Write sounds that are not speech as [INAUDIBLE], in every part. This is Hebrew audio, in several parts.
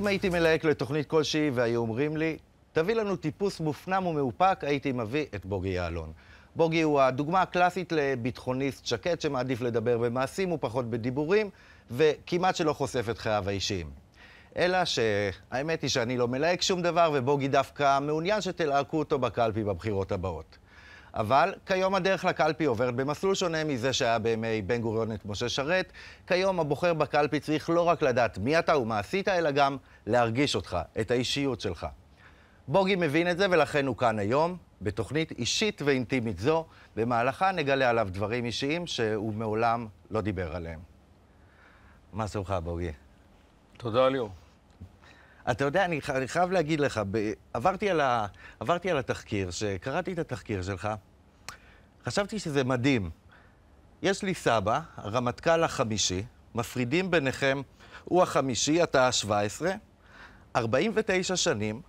אם הייתי מלהק לתוכנית כלשהי והיו אומרים לי, תביא לנו טיפוס מופנם ומאופק, הייתי מביא את בוגי יעלון. בוגי הוא הדוגמה הקלאסית לביטחוניסט שקט שמעדיף לדבר במעשים ופחות בדיבורים, וכמעט שלא חושף את חייו האישיים. אלא שהאמת היא שאני לא מלהק שום דבר, ובוגי דווקא מעוניין שתלהקו אותו בקלפי בבחירות הבאות. אבל כיום הדרך לקלפי עוברת במסלול שונה מזה שהיה בימי בן גוריון את משה שרת. כיום הבוחר בקלפי צריך לא רק לדעת מי אתה ומה עשית, אלא גם להרגיש אותך, את האישיות שלך. בוגי מבין את זה, ולכן הוא כאן היום, בתוכנית אישית ואינטימית זו, במהלכה נגלה עליו דברים אישיים שהוא מעולם לא דיבר עליהם. מה שלומך, בוגי? תודה, ליאור. אתה יודע, אני, אני חייב להגיד לך, ב, עברתי, על ה, עברתי על התחקיר, שקראתי את התחקיר שלך, חשבתי שזה מדהים. יש לי סבא, הרמטכ"ל החמישי, מפרידים ביניכם, הוא החמישי, אתה ה-17, 49 שנים,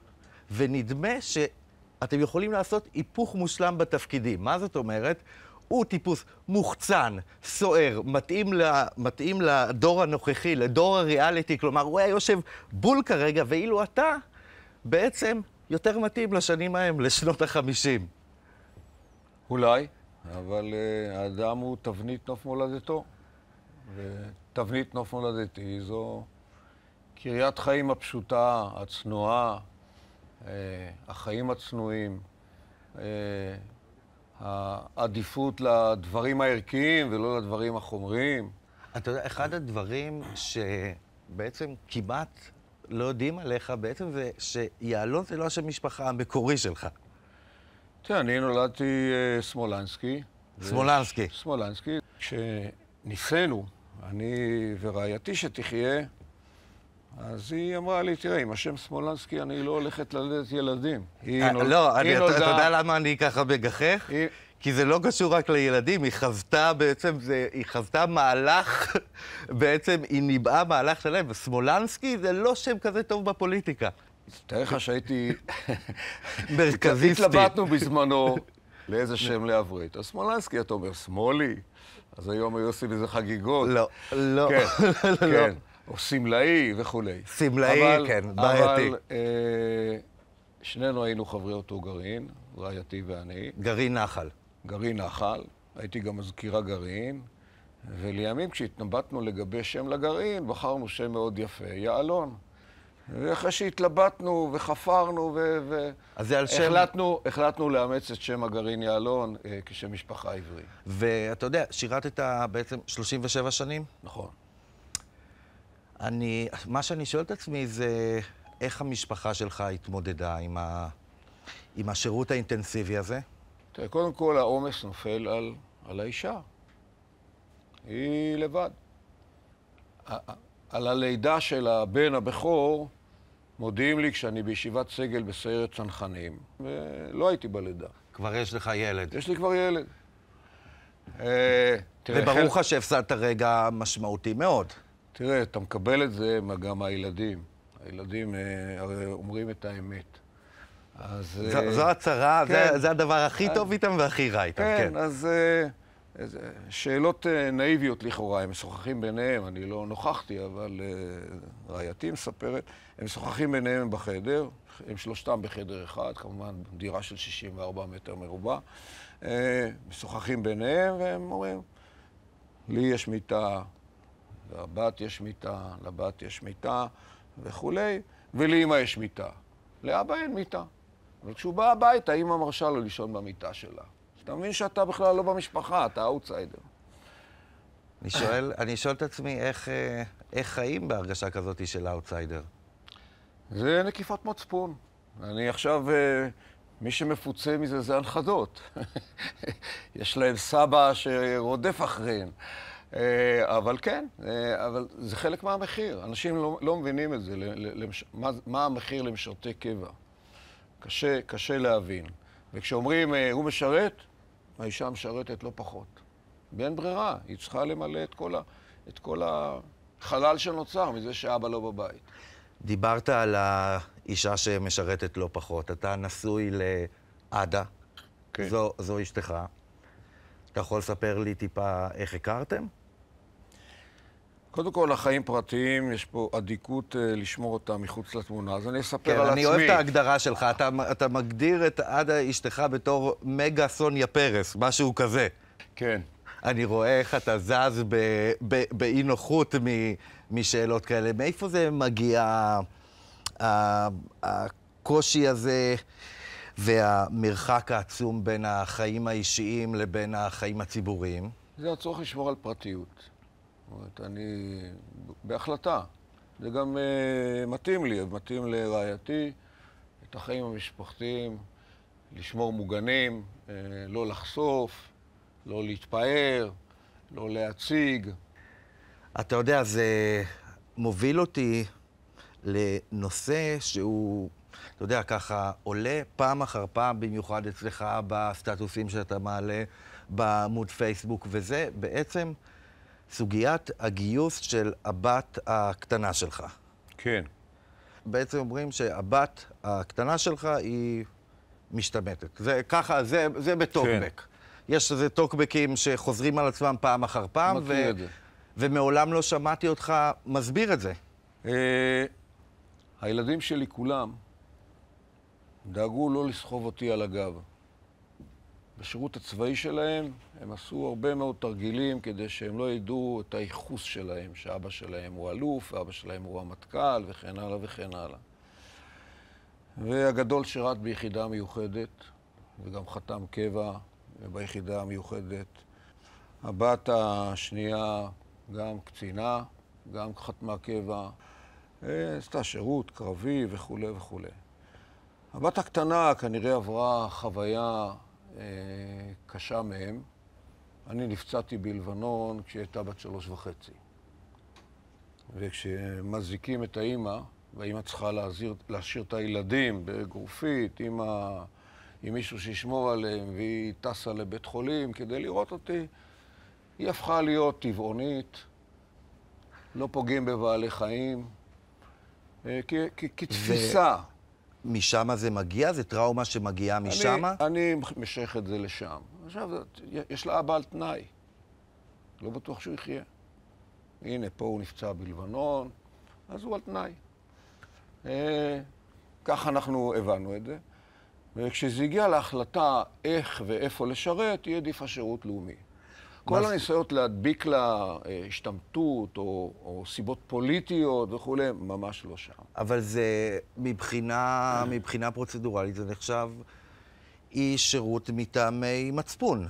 ונדמה שאתם יכולים לעשות היפוך מושלם בתפקידים. מה זאת אומרת? הוא טיפוס מוחצן, סוער, מתאים, ל, מתאים לדור הנוכחי, לדור הריאליטי, כלומר, הוא היה יושב בול כרגע, ואילו אתה בעצם יותר מתאים לשנים ההם, לשנות החמישים. אולי, אבל uh, האדם הוא תבנית נוף מולדתו. ותבנית נוף מולדתי זו קריית חיים הפשוטה, הצנועה, uh, החיים הצנועים. Uh, העדיפות לדברים הערכיים ולא לדברים החומריים. אתה יודע, אחד הדברים שבעצם כמעט לא יודעים עליך, בעצם זה שיעלון זה לא השם משפחה המקורי שלך. תראה, אני נולדתי uh, אה, סמולנסקי. סמולנסקי. ו... סמולנסקי. כשניסינו, אני ורעייתי שתחיה, אז היא אמרה לי, תראה, עם השם סמולנסקי אני לא הולכת ללדת ילדים. אה, לא, אתה יודע למה אני ככה מגחך? כי זה לא קשור רק לילדים, היא חוותה בעצם, זה, היא חוותה מהלך, [LAUGHS] בעצם היא ניבאה מהלך שלהם, וסמולנסקי זה לא שם כזה טוב בפוליטיקה. תאר לך שהייתי... [LAUGHS] מרכזיסטי. התלבטנו בזמנו לאיזה שם לעברית. אז סמולנסקי, אתה אומר, שמאלי? אז היום היו עושים איזה חגיגות. לא, לא, כן, [LAUGHS] לא, לא, לא. כן. או סמלאי וכולי. סמלאי, כן, בעייתי. אבל אה, שנינו היינו חברי אותו גרעין, רעייתי ואני. גרעין נחל. גרעין נחל, הייתי גם מזכירה גרעין, ולימים כשהתנבטנו לגבי שם לגרעין, בחרנו שם מאוד יפה, יעלון. ואחרי שהתלבטנו וחפרנו ו... ו... אז זה על שם... החלטנו לאמץ את שם הגרעין יעלון אה, כשם משפחה עברי. ואתה יודע, שירתת בעצם 37 שנים? נכון. אני, מה שאני שואל את עצמי זה איך המשפחה שלך התמודדה עם, ה, עם השירות האינטנסיבי הזה? תראה, קודם כל העומס נופל על, על האישה. היא לבד. על הלידה של הבן הבכור מודיעים לי כשאני בישיבת סגל בסיירת צנחנים, ולא הייתי בלידה. כבר יש לך ילד. יש לי כבר ילד. אה, וברור לך שהפסדת רגע משמעותי מאוד. תראה, אתה מקבל את זה גם מהילדים. הילדים אה, הרי אומרים את האמת. אז... זו, אה, זו הצהרה, כן, זה, זה הדבר הכי אה, טוב איתם והכי רע איתם, כן. כן, אז שאלות נאיביות לכאורה, הם משוחחים ביניהם, אני לא נוכחתי, אבל רעייתי מספרת, הם משוחחים ביניהם בחדר, הם שלושתם בחדר אחד, כמובן דירה של 64 מטר מרובע, משוחחים ביניהם והם אומרים, לי יש מיטה, לבת יש מיטה, לבת יש מיטה וכולי, ולאמא יש מיטה. לאבא אין מיטה. אבל כשהוא בא הביתה, אמא מרשה לו לישון במיטה שלה. אתה מבין שאתה בכלל לא במשפחה, אתה אאוטסיידר. אני שואל, אני שואל את עצמי איך, אה, איך חיים בהרגשה כזאת של אאוטסיידר. זה נקיפת מצפון. אני עכשיו, אה, מי שמפוצה מזה זה הנכדות. [LAUGHS] יש להם סבא שרודף אחריהם. אה, אבל כן, אה, אבל זה חלק מהמחיר. אנשים לא, לא מבינים את זה, למש... מה, מה המחיר למשרתי קבע. קשה, קשה להבין. וכשאומרים, אה, הוא משרת, האישה משרתת לא פחות. ואין ברירה, היא צריכה למלא את כל, ה... את כל החלל שנוצר מזה שאבא לא בבית. דיברת על האישה שמשרתת לא פחות. אתה נשוי לעדה, כן. זו, זו אשתך. אתה יכול לספר לי טיפה איך הכרתם? קודם כל, החיים פרטיים, יש פה אדיקות אה, לשמור אותם מחוץ לתמונה, אז אני אספר כן, על אני עצמי. כן, אני אוהב את ההגדרה שלך. אתה, אתה מגדיר את עדה אשתך בתור מגה סוניה פרס, משהו כזה. כן. אני רואה איך אתה זז באי-נוחות משאלות כאלה. מאיפה זה מגיע, הקושי הזה והמרחק העצום בין החיים האישיים לבין החיים הציבוריים? זה הצורך לשמור על פרטיות. אומרת, אני בהחלטה. זה גם uh, מתאים לי, מתאים לרעייתי, את החיים המשפחתיים, לשמור מוגנים, uh, לא לחשוף, לא להתפאר, לא להציג. אתה יודע, זה מוביל אותי לנושא שהוא, אתה יודע, ככה עולה פעם אחר פעם, במיוחד אצלך, בסטטוסים שאתה מעלה בעמוד פייסבוק, וזה בעצם סוגיית הגיוס של הבת הקטנה שלך. כן. בעצם אומרים שהבת הקטנה שלך היא משתמטת. זה ככה, זה, זה בטוקבק. כן. יש איזה טוקבקים שחוזרים על עצמם פעם אחר פעם, ו- ומעולם לא שמעתי אותך מסביר את זה. אה, הילדים שלי כולם דאגו לא לסחוב אותי על הגב. בשירות הצבאי שלהם, הם עשו הרבה מאוד תרגילים כדי שהם לא ידעו את הייחוס שלהם, שאבא שלהם הוא אלוף, ואבא שלהם הוא רמטכ"ל, וכן הלאה וכן הלאה. והגדול שירת ביחידה מיוחדת, וגם חתם קבע ביחידה המיוחדת. הבת השנייה גם קצינה, גם חתמה קבע, עשתה שירות קרבי וכולי וכולי. הבת הקטנה כנראה עברה חוויה אה, קשה מהם. אני נפצעתי בלבנון כשהיא הייתה בת שלוש וחצי. וכשמזיקים את האימא, והאימא צריכה להזיר, להשאיר את הילדים בגרופית עם, ה... עם מישהו שישמור עליהם, והיא טסה לבית חולים כדי לראות אותי, היא הפכה להיות טבעונית, לא פוגעים בבעלי חיים, אה, כתפיסה. משם זה מגיע? זה טראומה שמגיעה משם? אני, אני משייך את זה לשם. עכשיו, יש לה אבא על תנאי. לא בטוח שהוא יחיה. הנה, פה הוא נפצע בלבנון, אז הוא על תנאי. אה, כך אנחנו הבנו את זה. וכשזה הגיע להחלטה איך ואיפה לשרת, היא העדיפה שירות לאומי. כל הניסיונות להדביק לה אה, השתמטות או, או סיבות פוליטיות וכולי, ממש לא שם. אבל זה, מבחינה, מבחינה פרוצדורלית, זה נחשב אי שירות מטעמי מצפון.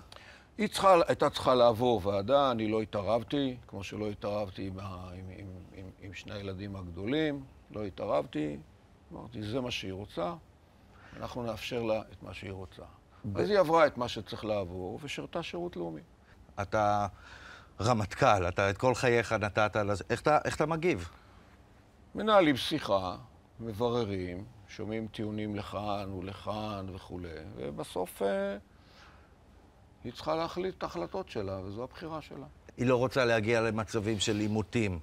היא צריכה, הייתה צריכה לעבור ועדה, אני לא התערבתי, כמו שלא התערבתי עם, עם, עם, עם, עם שני הילדים הגדולים, לא התערבתי, אמרתי, זה מה שהיא רוצה, אנחנו נאפשר לה את מה שהיא רוצה. אז היא עברה את מה שצריך לעבור, ושירתה שירות לאומי. אתה רמטכ"ל, אתה את כל חייך נתת על זה, איך, איך אתה מגיב? מנהלים שיחה, מבררים, שומעים טיעונים לכאן ולכאן וכולי, ובסוף אה, היא צריכה להחליט את ההחלטות שלה, וזו הבחירה שלה. היא לא רוצה להגיע למצבים של עימותים.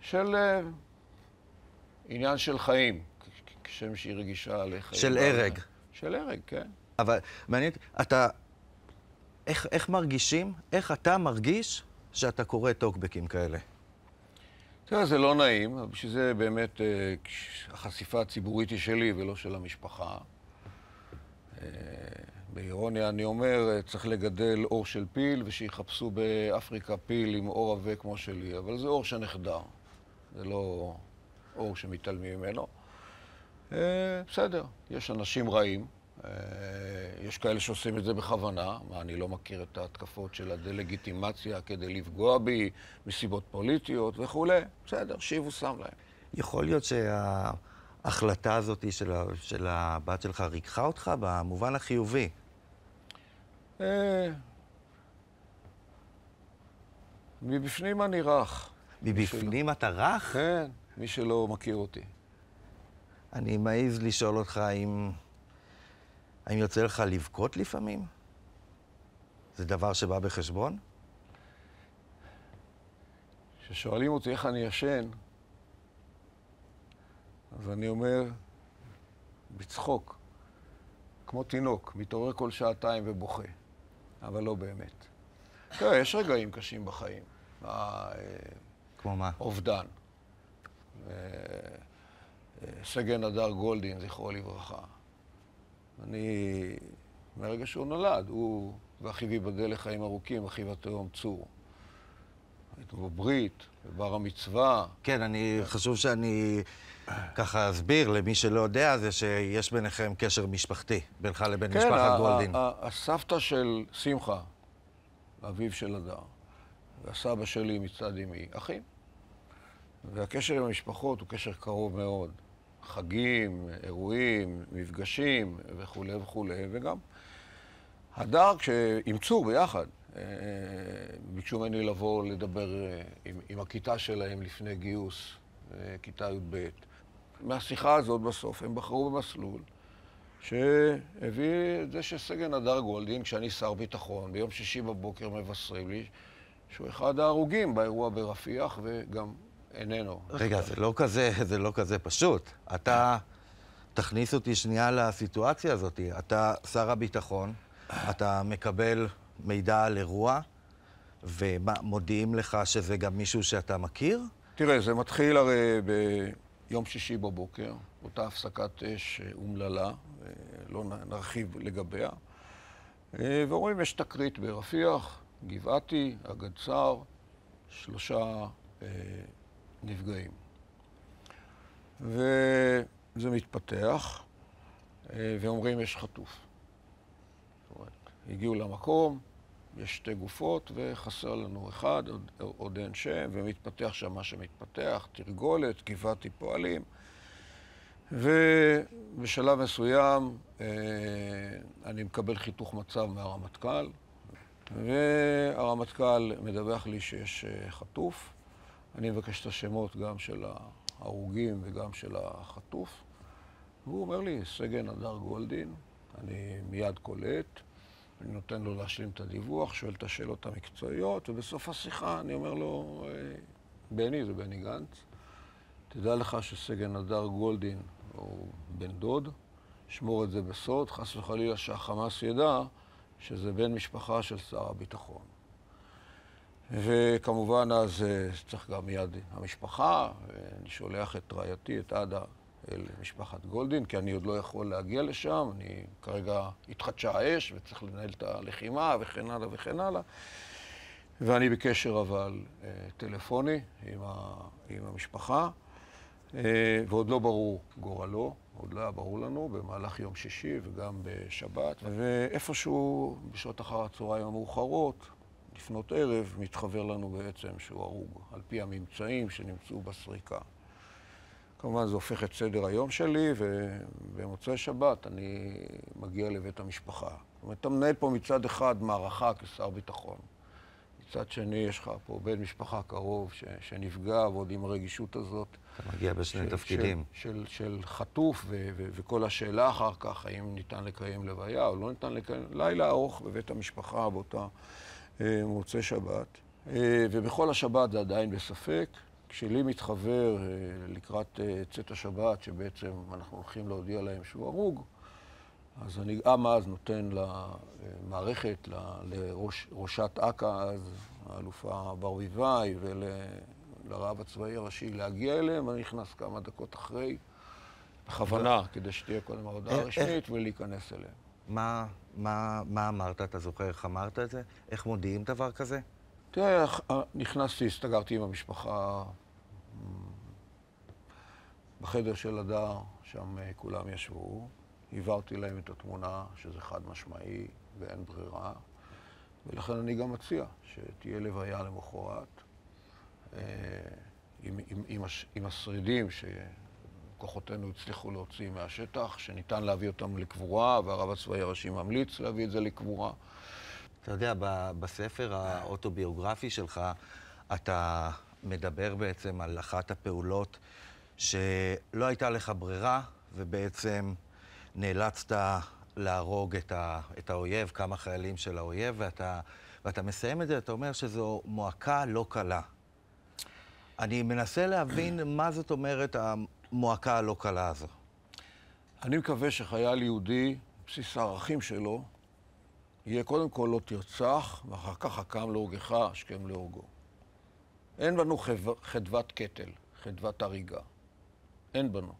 של אה, עניין של חיים, כשם שהיא רגישה לחיים. של הרג. של הרג, כן. אבל מעניין, אתה איך, איך מרגישים, איך אתה מרגיש שאתה קורא טוקבקים כאלה? תראה, זה לא נעים, אבל בשביל זה באמת אה, החשיפה הציבורית היא שלי ולא של המשפחה. אה, באירוניה אני אומר, אה, צריך לגדל אור של פיל, ושיחפשו באפריקה פיל עם אור עבה כמו שלי, אבל זה אור שנחדר, זה לא אור שמתעלמים ממנו. בסדר, יש אנשים רעים, אה, יש כאלה שעושים את זה בכוונה, מה, אני לא מכיר את ההתקפות של הדה-לגיטימציה כדי לפגוע בי מסיבות פוליטיות וכולי. בסדר, שיבוש שם להם. יכול להיות שההחלטה הזאת של, ה... של הבת שלך ריככה אותך במובן החיובי. אה, מבפנים אני רך. מבפנים אתה רך? כן, מי שלא מכיר אותי. אני מעז לשאול אותך אם... האם יוצא לך לבכות לפעמים? זה דבר שבא בחשבון? כששואלים אותי איך אני ישן, אז אני אומר, בצחוק, כמו תינוק, מתעורר כל שעתיים ובוכה, אבל לא באמת. תראה, כן, יש רגעים קשים בחיים. אה, כמו מה? אובדן. אה, אה, סגן הדר גולדין, זכרו לברכה. אני, מהרגע שהוא נולד, הוא ואחיו ייבדל לחיים ארוכים, אחיו התהום צור. היינו בברית, בבר המצווה. כן, אני, חשוב שאני ככה אסביר למי שלא יודע, זה שיש ביניכם קשר משפחתי, בינך לבין כן, משפחת גולדין. כן, הסבתא של שמחה, אביו של הדר, והסבא שלי מצד אמי, אחים. והקשר עם המשפחות הוא קשר קרוב מאוד. חגים, אירועים, מפגשים וכולי וכולי, וגם הדר, כשאימצו ביחד, אה, ביקשו ממני לבוא לדבר אה, עם, עם הכיתה שלהם לפני גיוס, אה, כיתה י"ב. מהשיחה הזאת בסוף הם בחרו במסלול שהביא את זה שסגן הדר גולדין, כשאני שר ביטחון, ביום שישי בבוקר מבשרים לי שהוא אחד ההרוגים באירוע ברפיח וגם איננו. רגע, זה לא כזה, זה לא כזה פשוט. אתה, תכניס אותי שנייה לסיטואציה הזאת. אתה שר הביטחון, אתה מקבל מידע על אירוע, ומודיעים לך שזה גם מישהו שאתה מכיר? תראה, זה מתחיל הרי ביום שישי בבוקר, אותה הפסקת אש אומללה, אה, לא נרחיב לגביה. אה, ואומרים, יש תקרית ברפיח, גבעתי, הגדסר, שלושה אה, נפגעים. וזה מתפתח, אה, ואומרים יש חטוף. זאת אומרת, הגיעו למקום, יש שתי גופות וחסר לנו אחד, עוד, עוד אין שם, ומתפתח שם מה שמתפתח, תרגולת, גבעתי פועלים. ובשלב מסוים אה, אני מקבל חיתוך מצב מהרמטכ"ל, והרמטכ"ל מדווח לי שיש אה, חטוף, אני מבקש את השמות גם של ההרוגים וגם של החטוף. והוא אומר לי, סגן הדר גולדין, אני מיד קולט, אני נותן לו להשלים את הדיווח, שואל את השאלות המקצועיות, ובסוף השיחה אני אומר לו, אה, בני, זה בני גנץ, תדע לך שסגן הדר גולדין הוא בן דוד, שמור את זה בסוד, חס וחלילה שהחמאס ידע שזה בן משפחה של שר הביטחון. וכמובן אז אה, צריך גם מיד המשפחה, אני שולח את רעייתי, את עדה, אל משפחת גולדין, כי אני עוד לא יכול להגיע לשם, אני כרגע התחדשה האש וצריך לנהל את הלחימה וכן הלאה וכן הלאה. ואני בקשר אבל אה, טלפוני עם, ה, עם המשפחה, אה, ועוד לא ברור גורלו, עוד לא היה ברור לנו, במהלך יום שישי וגם בשבת, ואיפשהו בשעות אחר הצהריים המאוחרות, לפנות ערב, מתחוור לנו בעצם שהוא הרוג, על פי הממצאים שנמצאו בסריקה. כמובן זה הופך את סדר היום שלי, ובמוצאי שבת אני מגיע לבית המשפחה. זאת אומרת, אתה מנהל פה מצד אחד מערכה כשר ביטחון. מצד שני, יש לך פה בן משפחה קרוב ש, שנפגע, ועוד עם הרגישות הזאת. אתה מגיע בשני ש, תפקידים. של, של, של חטוף, ו, ו, וכל השאלה אחר כך, האם ניתן לקיים לוויה או לא ניתן לקיים... לילה ארוך בבית המשפחה באותה... אה, מוצאי שבת, אה, ובכל השבת זה עדיין בספק. כשלי מתחבר אה, לקראת צאת השבת, שבעצם אנחנו הולכים להודיע להם שהוא הרוג, אז אני גם אז נותן למערכת, לראשת אכ"א, אז האלופה ברביבאי, ולרב הצבאי הראשי להגיע אליהם, אני נכנס כמה דקות אחרי, בכוונה, כדי שתהיה קודם ההודעה הרשמית, ולהיכנס אליהם. מה, מה, מה אמרת? אתה זוכר איך אמרת את זה? איך מודיעים דבר כזה? תראה, אה, נכנסתי, הסתגרתי עם המשפחה אה, בחדר של הדר, שם אה, כולם ישבו. העברתי להם את התמונה, שזה חד משמעי ואין ברירה, ולכן אני גם מציע שתהיה לוויה למחרת. עם, עם, עם, הש, עם השרידים ש, כוחותינו הצליחו להוציא מהשטח, שניתן להביא אותם לקבורה, והרב הצבאי הראשי ממליץ להביא את זה לקבורה. אתה יודע, בספר האוטוביוגרפי שלך, אתה מדבר בעצם על אחת הפעולות שלא הייתה לך ברירה, ובעצם נאלצת להרוג את, ה, את האויב, כמה חיילים של האויב, ואתה, ואתה מסיים את זה, אתה אומר שזו מועקה לא קלה. אני מנסה להבין מה זאת אומרת המועקה הלא קלה הזו? אני מקווה שחייל יהודי, בסיס הערכים שלו, יהיה קודם כל לא תרצח, ואחר כך הקם להורגך, השכם להורגו. אין בנו חדו... חדוות קטל, חדוות הריגה. אין בנו.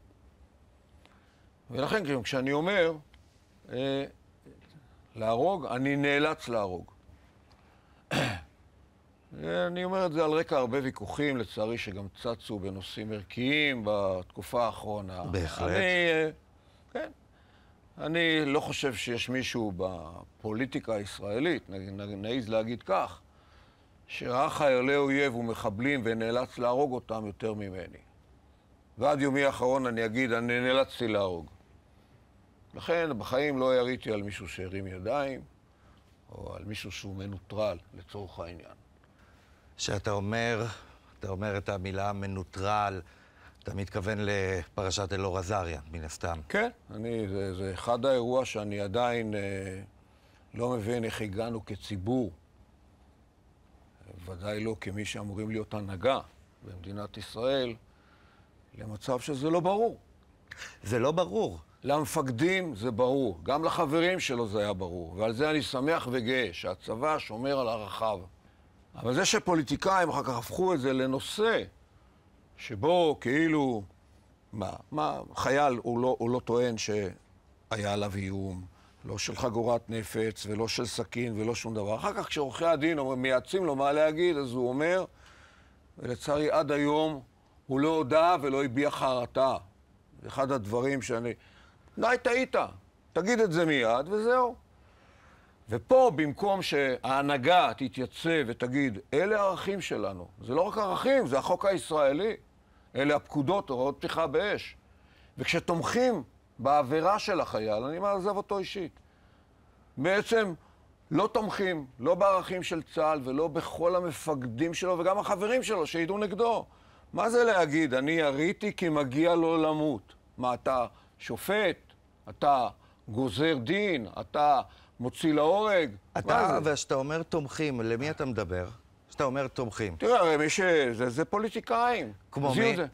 ולכן כשאני אומר אה, להרוג, אני נאלץ להרוג. אני אומר את זה על רקע הרבה ויכוחים, לצערי, שגם צצו בנושאים ערכיים בתקופה האחרונה. בהחלט. אני, אה, כן. אני לא חושב שיש מישהו בפוליטיקה הישראלית, נעז להגיד כך, שראה חיילי אויב ומחבלים ונאלץ להרוג אותם יותר ממני. ועד יומי האחרון אני אגיד, אני נאלצתי להרוג. לכן בחיים לא יריתי על מישהו שהרים ידיים, או על מישהו שהוא מנוטרל, לצורך העניין. שאתה אומר, אתה אומר את המילה מנוטרל, אתה מתכוון לפרשת אלאור עזריה, מן הסתם. כן, אני, זה, זה אחד האירוע שאני עדיין אה, לא מבין איך הגענו כציבור, ודאי לא כמי שאמורים להיות הנהגה במדינת ישראל, למצב שזה לא ברור. זה לא ברור. למפקדים זה ברור, גם לחברים שלו זה היה ברור, ועל זה אני שמח וגאה שהצבא שומר על ערכיו. אבל זה שפוליטיקאים אחר כך הפכו את זה לנושא שבו כאילו, מה, מה חייל הוא לא, הוא לא טוען שהיה עליו איום, לא של חגורת נפץ ולא של סכין ולא שום דבר. אחר כך כשעורכי הדין אומרים, מייעצים לו מה להגיד, אז הוא אומר, ולצערי עד היום הוא לא הודה ולא הביע חרטה. זה אחד הדברים שאני... די, טעית, תגיד את זה מיד וזהו. ופה, במקום שההנהגה תתייצב ותגיד, אלה הערכים שלנו, זה לא רק ערכים, זה החוק הישראלי, אלה הפקודות, הוראות פתיחה באש. וכשתומכים בעבירה של החייל, אני מעזב אותו אישית. בעצם לא תומכים, לא בערכים של צה"ל ולא בכל המפקדים שלו וגם החברים שלו שידעו נגדו. מה זה להגיד, אני יריתי כי מגיע לו למות? מה, אתה שופט? אתה גוזר דין? אתה מוציא להורג. אתה, וכשאתה אומר תומכים, למי אתה מדבר? כשאתה אומר תומכים. תראה, הרי מי ש... זה, זה פוליטיקאים. כמו מי? זה.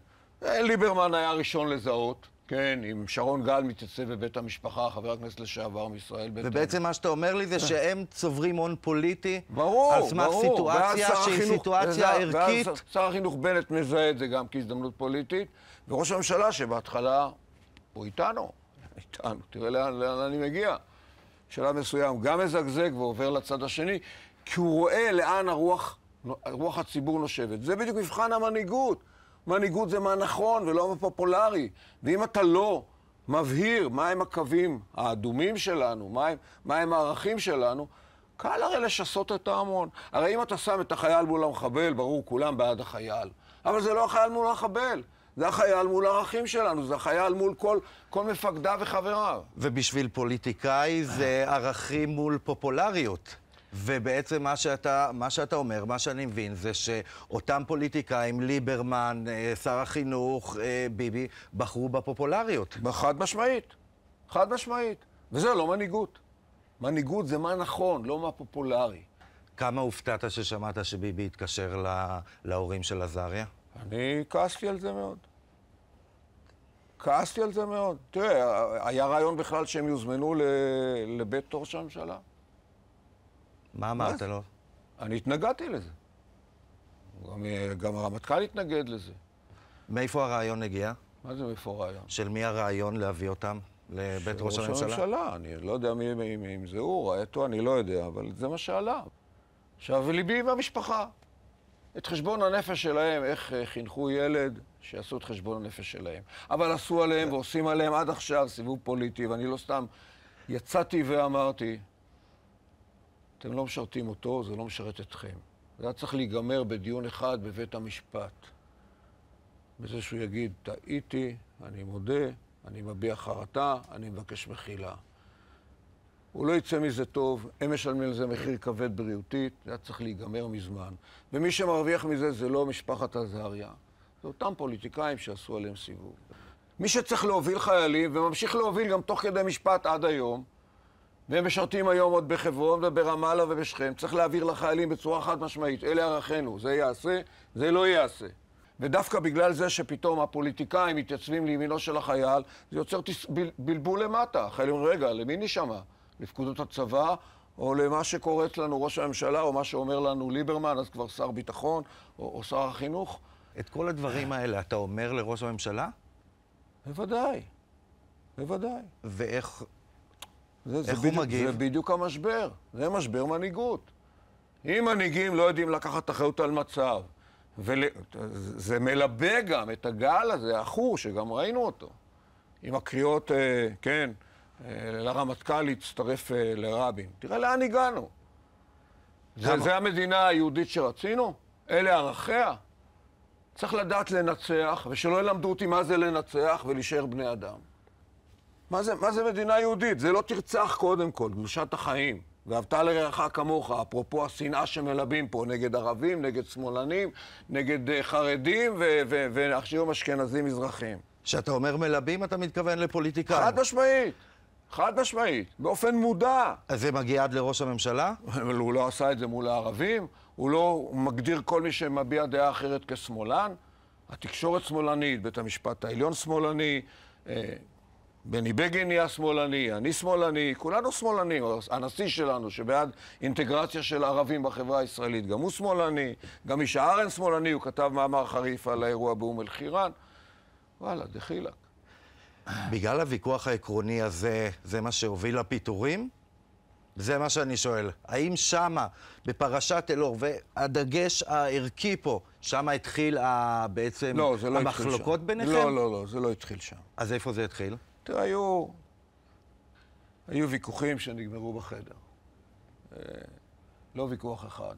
אה, ליברמן היה הראשון לזהות. כן, עם שרון גל מתייצב בבית המשפחה, חבר הכנסת לשעבר מישראל ביתנו. ובעצם מה שאתה אומר לי זה אה. שהם צוברים הון פוליטי, ברור, ברור. על סמך סיטואציה שהיא חינוך, סיטואציה וזה, ערכית. ואז שר החינוך בנט מזהה את זה גם כהזדמנות פוליטית, וראש הממשלה שבהתחלה הוא איתנו, איתנו, תראה לאן, לאן אני מגיע. בשלב מסוים גם מזגזג ועובר לצד השני, כי הוא רואה לאן הרוח, רוח הציבור נושבת. זה בדיוק מבחן המנהיגות. מנהיגות זה מה נכון ולא מה פופולרי. ואם אתה לא מבהיר מהם הקווים האדומים שלנו, מהם, מהם הערכים שלנו, קל הרי לשסות את ההמון. הרי אם אתה שם את החייל מול המחבל, ברור, כולם בעד החייל. אבל זה לא החייל מול המחבל. זה החייל מול הערכים שלנו, זה החייל מול כל, כל מפקדיו וחבריו. ובשביל פוליטיקאי זה ערכים מול פופולריות. ובעצם מה שאתה, מה שאתה אומר, מה שאני מבין, זה שאותם פוליטיקאים, ליברמן, אה, שר החינוך, אה, ביבי, בחרו בפופולריות. חד משמעית. חד משמעית. וזה לא מנהיגות. מנהיגות זה מה נכון, לא מה פופולרי. כמה הופתעת ששמעת שביבי התקשר לה, להורים של עזריה? אני כעסתי על זה מאוד. כעסתי על זה מאוד. תראה, היה רעיון בכלל שהם יוזמנו לבית ראש הממשלה. מה אמרת לו? אני התנגדתי לזה. גם, גם הרמטכ"ל התנגד לזה. מאיפה הרעיון הגיע? מה זה מאיפה הרעיון? של מי הרעיון להביא אותם לבית ראש הממשלה? של ראש הממשלה, אני לא יודע מי, מי, מי, אם זה הוא, רעייתו, אני לא יודע, אבל זה מה שעלה. עכשיו, ליבי עם המשפחה. את חשבון הנפש שלהם, איך אה, חינכו ילד, שיעשו את חשבון הנפש שלהם. אבל עשו עליהם כן. ועושים עליהם עד עכשיו סיבוב פוליטי, ואני לא סתם יצאתי ואמרתי, אתם לא משרתים אותו, זה לא משרת אתכם. זה היה צריך להיגמר בדיון אחד בבית המשפט. בזה שהוא יגיד, טעיתי, אני מודה, אני מביע חרטה, אני מבקש מחילה. הוא לא יצא מזה טוב, הם משלמים לזה מחיר כבד בריאותית, זה היה צריך להיגמר מזמן. ומי שמרוויח מזה זה לא משפחת עזריה, זה אותם פוליטיקאים שעשו עליהם סיבוב. מי שצריך להוביל חיילים, וממשיך להוביל גם תוך כדי משפט עד היום, והם משרתים היום עוד בחברון וברמאללה ובשכם, צריך להעביר לחיילים בצורה חד משמעית, אלה ערכינו, זה יעשה, זה לא יעשה. ודווקא בגלל זה שפתאום הפוליטיקאים מתייצבים לימינו של החייל, זה יוצר תס... בל... בלבול למטה. החיילים, אומרים, רגע, למי נשמע? לפקודות הצבא, או למה שקורץ לנו ראש הממשלה, או מה שאומר לנו ליברמן, אז כבר שר ביטחון, או, או שר החינוך. את כל הדברים האלה אתה אומר לראש הממשלה? בוודאי, בוודאי. ואיך זה, איך זה הוא בדיוק, מגיב? זה בדיוק המשבר, זה משבר מנהיגות. אם מנהיגים לא יודעים לקחת אחריות על מצב, וזה מלבה גם את הגל הזה, החור, שגם ראינו אותו, עם הקריאות, אה, כן, אה, לרמטכ"ל להצטרף אה, לרבין. תראה לאן הגענו. זה, זה המדינה היהודית שרצינו? אלה ערכיה? צריך לדעת לנצח, ושלא ילמדו אותי מה זה לנצח ולהישאר בני אדם. מה זה, מה זה מדינה יהודית? זה לא תרצח קודם כל, קדושת החיים. ואהבת לרעך כמוך, אפרופו השנאה שמלבים פה נגד ערבים, נגד שמאלנים, נגד uh, חרדים ועכשיו אשכנזים מזרחים. כשאתה אומר מלבים, אתה מתכוון לפוליטיקאים. חד משמעית. חד משמעי, באופן מודע. אז זה מגיע עד לראש הממשלה? אבל הוא לא עשה את זה מול הערבים, הוא לא הוא מגדיר כל מי שמביע דעה אחרת כשמאלן. התקשורת שמאלנית, בית המשפט העליון שמאלני, אה, בני בגין נהיה שמאלני, אני שמאלני, כולנו שמאלנים. הנשיא שלנו, שבעד אינטגרציה של ערבים בחברה הישראלית, גם הוא שמאלני, גם ישי ארן שמאלני, הוא כתב מאמר חריף על האירוע באום אל-חיראן. וואלה, דחילק. בגלל הוויכוח העקרוני הזה, זה מה שהוביל לפיטורים? זה מה שאני שואל. האם שמה, בפרשת אלאור, והדגש הערכי פה, שמה התחיל ה, בעצם לא, לא המחלוקות ביניכם? לא, לא, לא, זה לא התחיל שם. אז איפה זה התחיל? תראה, היו, היו ויכוחים שנגמרו בחדר. אה, לא ויכוח אחד.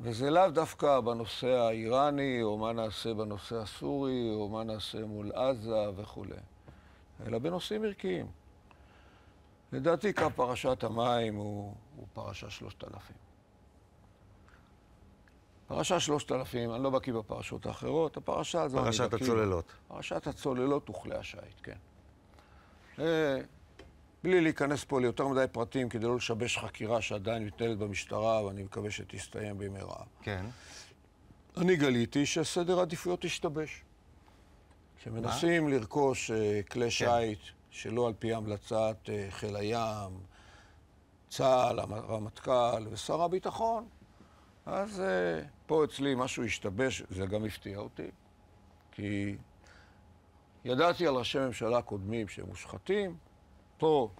וזה לאו דווקא בנושא האיראני, או מה נעשה בנושא הסורי, או מה נעשה מול עזה וכולי, אלא בנושאים ערכיים. לדעתי קו פרשת המים הוא, הוא פרשה שלושת אלפים. פרשה שלושת אלפים, אני לא בקיא בפרשות האחרות, הפרשה הזו... פרשת הצוללות. פרשת הצוללות וכלי השיט, כן. אה, בלי להיכנס פה ליותר מדי פרטים כדי לא לשבש חקירה שעדיין מתנהלת במשטרה, ואני מקווה שתסתיים במהרה. כן. אני גליתי שסדר העדיפויות השתבש. כשמנסים לרכוש uh, כלי כן. שיט שלא על פי המלצת uh, חיל הים, צה"ל, הרמטכ"ל ושר הביטחון, אז uh, פה אצלי משהו השתבש, זה גם הפתיע אותי, כי ידעתי על ראשי ממשלה קודמים שהם מושחתים, פה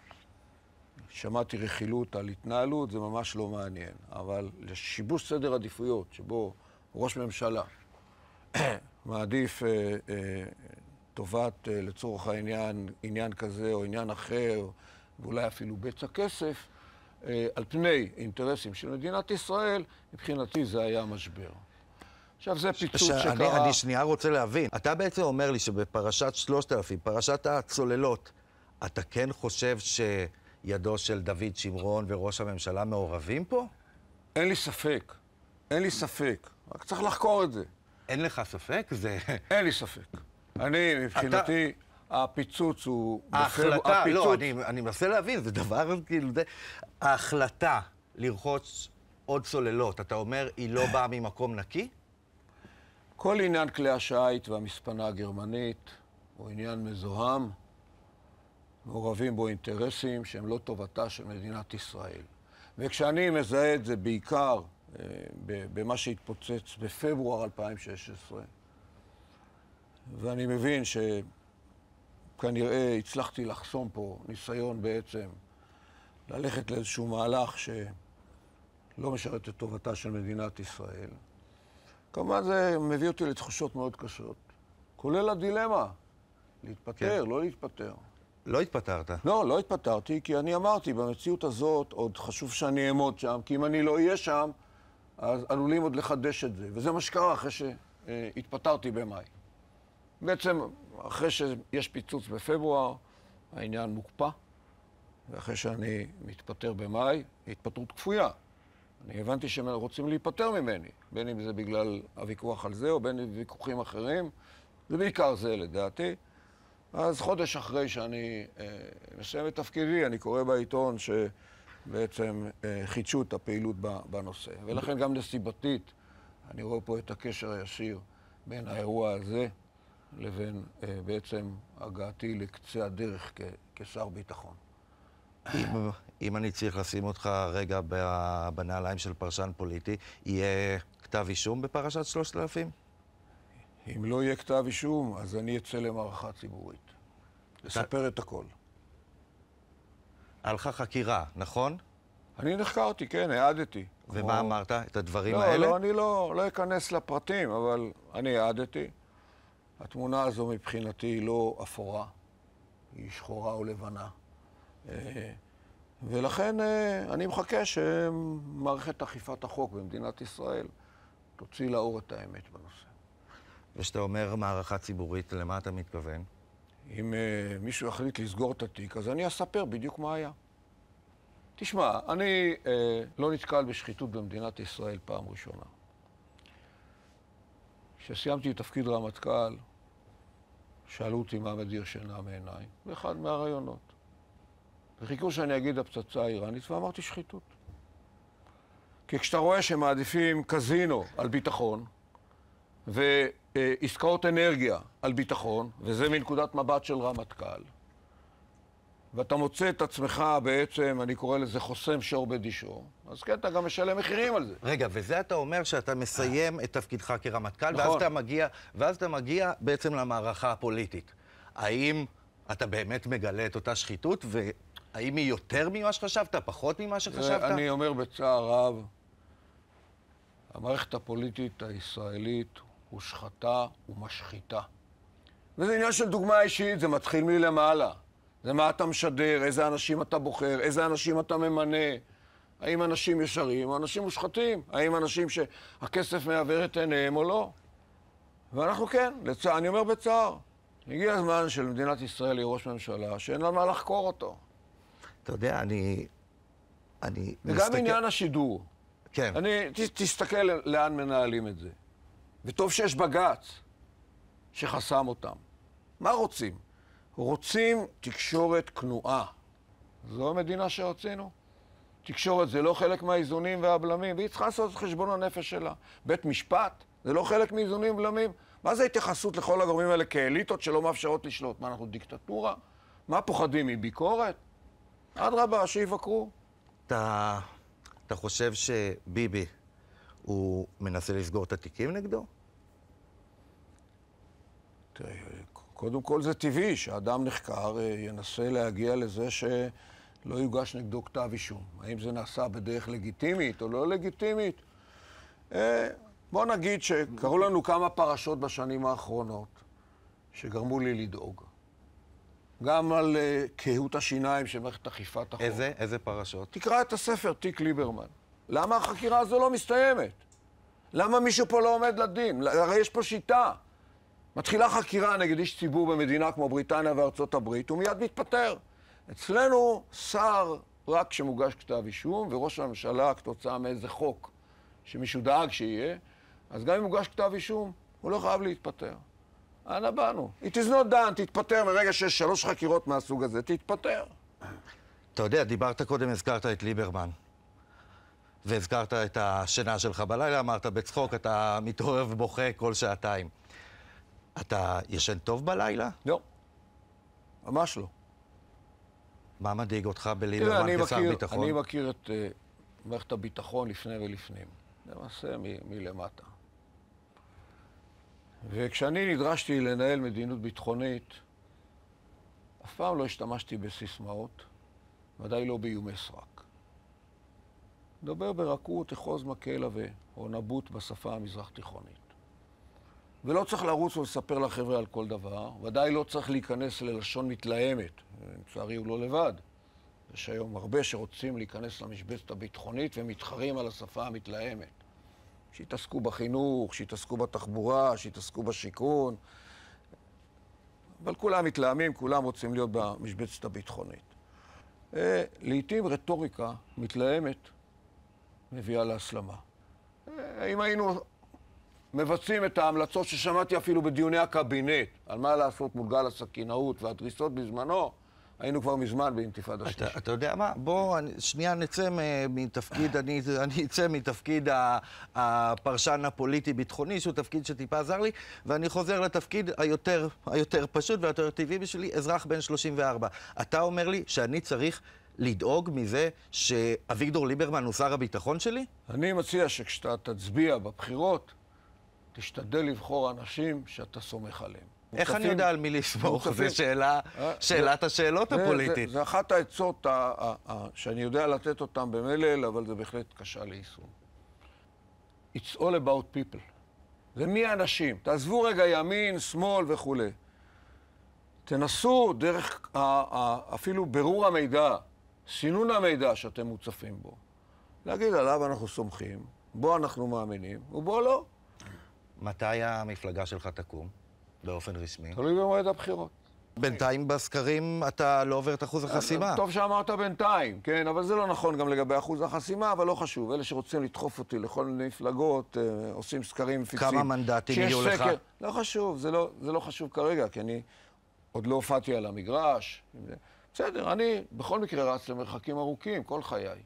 שמעתי רכילות על התנהלות, זה ממש לא מעניין. אבל לשיבוש סדר עדיפויות, שבו ראש ממשלה [CLEARS THROAT] מעדיף אה, אה, טובת, אה, לצורך העניין, עניין כזה או עניין אחר, ואולי אפילו בצע כסף, אה, על פני אינטרסים של מדינת ישראל, מבחינתי זה היה משבר. עכשיו, זה פיצוץ ש- שקרה... אני, אני שנייה רוצה להבין. אתה בעצם אומר לי שבפרשת 3000, פרשת הצוללות, אתה כן חושב שידו של דוד שמרון וראש הממשלה מעורבים פה? אין לי ספק. אין לי ספק. רק צריך לחקור את זה. אין לך ספק? זה... אין לי ספק. אני, מבחינתי, אתה... הפיצוץ הוא... ההחלטה, בחיר... לא, הפיצוץ... לא, אני, אני מנסה להבין, זה דבר כאילו... זה... ההחלטה לרחוץ עוד צוללות, אתה אומר, היא לא באה ממקום נקי? כל עניין כלי השיט והמספנה הגרמנית הוא עניין מזוהם. מעורבים בו אינטרסים שהם לא טובתה של מדינת ישראל. וכשאני מזהה את זה בעיקר אה, במה שהתפוצץ בפברואר 2016, ואני מבין שכנראה הצלחתי לחסום פה ניסיון בעצם ללכת לאיזשהו מהלך שלא משרת את טובתה של מדינת ישראל. כמובן זה מביא אותי לתחושות מאוד קשות, כולל הדילמה, להתפטר, כן. לא להתפטר. לא התפטרת. לא, לא התפטרתי, כי אני אמרתי, במציאות הזאת עוד חשוב שאני אעמוד שם, כי אם אני לא אהיה שם, אז עלולים עוד לחדש את זה. וזה מה שקרה אחרי שהתפטרתי במאי. בעצם, אחרי שיש פיצוץ בפברואר, העניין מוקפא, ואחרי שאני מתפטר במאי, התפטרות כפויה. אני הבנתי שהם רוצים להיפטר ממני, בין אם זה בגלל הוויכוח על זה או בין אם זה ויכוחים אחרים, זה בעיקר זה לדעתי. אז חודש אחרי שאני אה, מסיים את תפקידי, אני קורא בעיתון שבעצם אה, חידשו את הפעילות בנושא. ולכן גם נסיבתית, אני רואה פה את הקשר הישיר בין האירוע הזה לבין אה, בעצם הגעתי לקצה הדרך כשר ביטחון. אם, אם אני צריך לשים אותך רגע בנעליים של פרשן פוליטי, יהיה כתב אישום בפרשת שלושת אלפים? אם לא יהיה כתב אישום, אז אני אצא למערכה ציבורית. לספר את הכל. הלכה חקירה, נכון? אני נחקרתי, כן, העדתי. ומה כמו... אמרת? את הדברים לא, האלה? לא, אני לא, לא אכנס לפרטים, אבל אני העדתי. התמונה הזו מבחינתי היא לא אפורה, היא שחורה או לבנה. אה, ולכן אה, אני מחכה שמערכת אכיפת החוק במדינת ישראל תוציא לאור את האמת בנושא. וכשאתה אומר מערכה ציבורית, למה אתה מתכוון? אם uh, מישהו יחליט לסגור את התיק, אז אני אספר בדיוק מה היה. תשמע, אני uh, לא נתקל בשחיתות במדינת ישראל פעם ראשונה. כשסיימתי את תפקיד רמטכ"ל, שאלו אותי מה מדיר שינה מעיניי, באחד מהרעיונות. וחיכו שאני אגיד הפצצה האיראנית, ואמרתי שחיתות. כי כשאתה רואה שמעדיפים קזינו על ביטחון, ו... אה, עסקאות אנרגיה על ביטחון, וזה מנקודת מבט של רמטכ"ל, ואתה מוצא את עצמך בעצם, אני קורא לזה חוסם שור בדישו, אז כן, אתה גם משלם מחירים על זה. רגע, וזה אתה אומר שאתה מסיים את תפקידך כרמטכ"ל, נכון. ואז אתה מגיע, ואז אתה מגיע בעצם למערכה הפוליטית. האם אתה באמת מגלה את אותה שחיתות, והאם היא יותר ממה שחשבת, פחות ממה שחשבת? אני אומר בצער רב, המערכת הפוליטית הישראלית הושחתה ומשחיתה. וזה עניין של דוגמה אישית, זה מתחיל מלמעלה. זה מה אתה משדר, איזה אנשים אתה בוחר, איזה אנשים אתה ממנה. האם אנשים ישרים או אנשים מושחתים? האם אנשים שהכסף מעוור את עיניהם או לא? ואנחנו כן, לצע... אני אומר בצער. הגיע הזמן שלמדינת ישראל יהיה ראש ממשלה שאין לה מה לחקור אותו. אתה יודע, אני... אני וגם מסתכל... עניין השידור. כן. אני... ת, תסתכל לאן מנהלים את זה. וטוב שיש בג"ץ שחסם אותם. מה רוצים? רוצים תקשורת כנועה. זו המדינה שרצינו. תקשורת זה לא חלק מהאיזונים והבלמים, והיא צריכה לעשות את חשבון הנפש שלה. בית משפט זה לא חלק מאיזונים ובלמים. מה זה התייחסות לכל הגורמים האלה כאליטות שלא מאפשרות לשלוט? מה, אנחנו דיקטטורה? מה, פוחדים מביקורת? אדרבה, שיבקרו. אתה, אתה חושב שביבי הוא מנסה לסגור את התיקים נגדו? קודם כל זה טבעי שאדם נחקר אה, ינסה להגיע לזה שלא יוגש נגדו כתב אישום. האם זה נעשה בדרך לגיטימית או לא לגיטימית? אה, בוא נגיד שקרו לנו כמה פרשות בשנים האחרונות שגרמו לי לדאוג. גם על אה, קהות השיניים של מערכת אכיפת החוק. איזה? איזה פרשות? תקרא את הספר, תיק ליברמן. למה החקירה הזו לא מסתיימת? למה מישהו פה לא עומד לדין? הרי יש פה שיטה. מתחילה חקירה נגד איש ציבור במדינה כמו בריטניה וארצות הברית, הוא מיד מתפטר. אצלנו שר רק כשמוגש כתב אישום, וראש הממשלה, כתוצאה מאיזה חוק שמישהו דאג שיהיה, אז גם אם מוגש כתב אישום, הוא לא חייב להתפטר. אנה באנו. It is not done, תתפטר מרגע שיש שלוש חקירות מהסוג הזה, תתפטר. אתה יודע, דיברת קודם, הזכרת את ליברמן. והזכרת את השינה שלך בלילה, אמרת בצחוק, אתה מתעורר ובוכה כל שעתיים. אתה ישן טוב בלילה? לא. ממש לא. מה מדאיג אותך בליברמן כשר ביטחון? אני מכיר את uh, מערכת הביטחון לפני ולפנים. למעשה מ- מלמטה. וכשאני נדרשתי לנהל מדיניות ביטחונית, אף פעם לא השתמשתי בסיסמאות, ודאי לא באיומי סרק. דבר ברכות, אחוז מקל עבה, או נבוט בשפה המזרח-תיכונית. ולא צריך לרוץ ולספר לחבר'ה על כל דבר, ודאי לא צריך להיכנס ללשון מתלהמת. לצערי הוא לא לבד. יש היום הרבה שרוצים להיכנס למשבצת הביטחונית ומתחרים על השפה המתלהמת. שיתעסקו בחינוך, שיתעסקו בתחבורה, שיתעסקו בשיכון. אבל כולם מתלהמים, כולם רוצים להיות במשבצת הביטחונית. אה, לעתים רטוריקה מתלהמת מביאה להסלמה. אה, אם היינו מבצעים את ההמלצות ששמעתי אפילו בדיוני הקבינט, על מה לעשות מול גל הסכינאות והדריסות בזמנו, היינו כבר מזמן באינתיפאדה שלישית. אתה, אתה יודע מה? בוא, אני, שנייה נצא מתפקיד, אה. אני, אני אצא מתפקיד הפרשן הפוליטי-ביטחוני, שהוא תפקיד שטיפה עזר לי, ואני חוזר לתפקיד היותר, היותר פשוט והיותר טבעי בשבילי, אזרח בן 34. אתה אומר לי שאני צריך... לדאוג מזה שאביגדור ליברמן הוא שר הביטחון שלי? אני מציע שכשאתה תצביע בבחירות, תשתדל לבחור אנשים שאתה סומך עליהם. איך מוצפים, אני יודע על מי לסמוך? זו שאלה, אה, שאלת השאלות הפוליטית. זו אחת העצות שאני יודע לתת אותן במלל, אבל זה בהחלט קשה ליישום. It's all about people. זה מי האנשים. תעזבו רגע ימין, שמאל וכולי. תנסו דרך אפילו בירור המידע, סינון המידע שאתם מוצפים בו, להגיד עליו אנחנו סומכים, בו אנחנו מאמינים ובו לא. מתי המפלגה שלך תקום באופן רשמי? תלוי במועד הבחירות. בינתיים בסקרים אתה לא עובר את אחוז אה, החסימה. טוב שאמרת בינתיים, כן, אבל זה לא נכון גם לגבי אחוז החסימה, אבל לא חשוב. אלה שרוצים לדחוף אותי לכל מיני מפלגות, אה, עושים סקרים מפיצים. כמה מנדטים יהיו לך? לא חשוב, זה לא, זה לא חשוב כרגע, כי אני עוד לא הופעתי על המגרש. בסדר, אני בכל מקרה רץ למרחקים ארוכים כל חיי.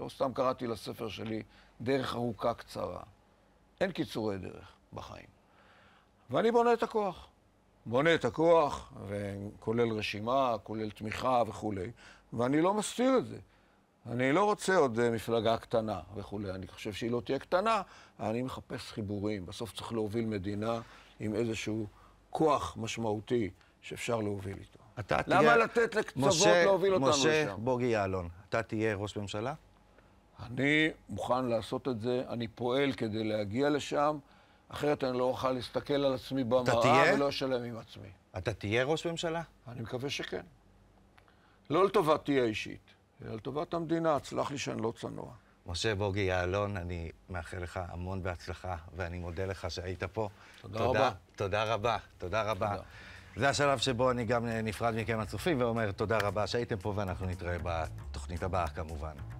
לא סתם קראתי לספר שלי דרך ארוכה קצרה. אין קיצורי דרך. בחיים. ואני בונה את הכוח. בונה את הכוח, וכולל רשימה, כולל תמיכה וכולי, ואני לא מסתיר את זה. אני לא רוצה עוד אה, מפלגה קטנה וכולי, אני חושב שהיא לא תהיה קטנה, אני מחפש חיבורים. בסוף צריך להוביל מדינה עם איזשהו כוח משמעותי שאפשר להוביל איתו. אתה למה תהיה... לתת לקצוות משה, להוביל אותנו משה לשם? משה בוגי יעלון, אתה תהיה ראש ממשלה? אני מוכן לעשות את זה, אני פועל כדי להגיע לשם. אחרת אני לא אוכל להסתכל על עצמי במראה ולא אשלם עם עצמי. אתה תהיה ראש ממשלה? אני מקווה שכן. לא לטובת תהיה אישית, אלא לטובת המדינה. סלח לי שאני לא צנוע. משה בוגי יעלון, אני מאחל לך המון בהצלחה, ואני מודה לך שהיית פה. תודה, תודה רבה. תודה רבה, תודה רבה. תודה. זה השלב שבו אני גם נפרד מכם הצופים ואומר תודה רבה שהייתם פה, ואנחנו נתראה בתוכנית הבאה כמובן.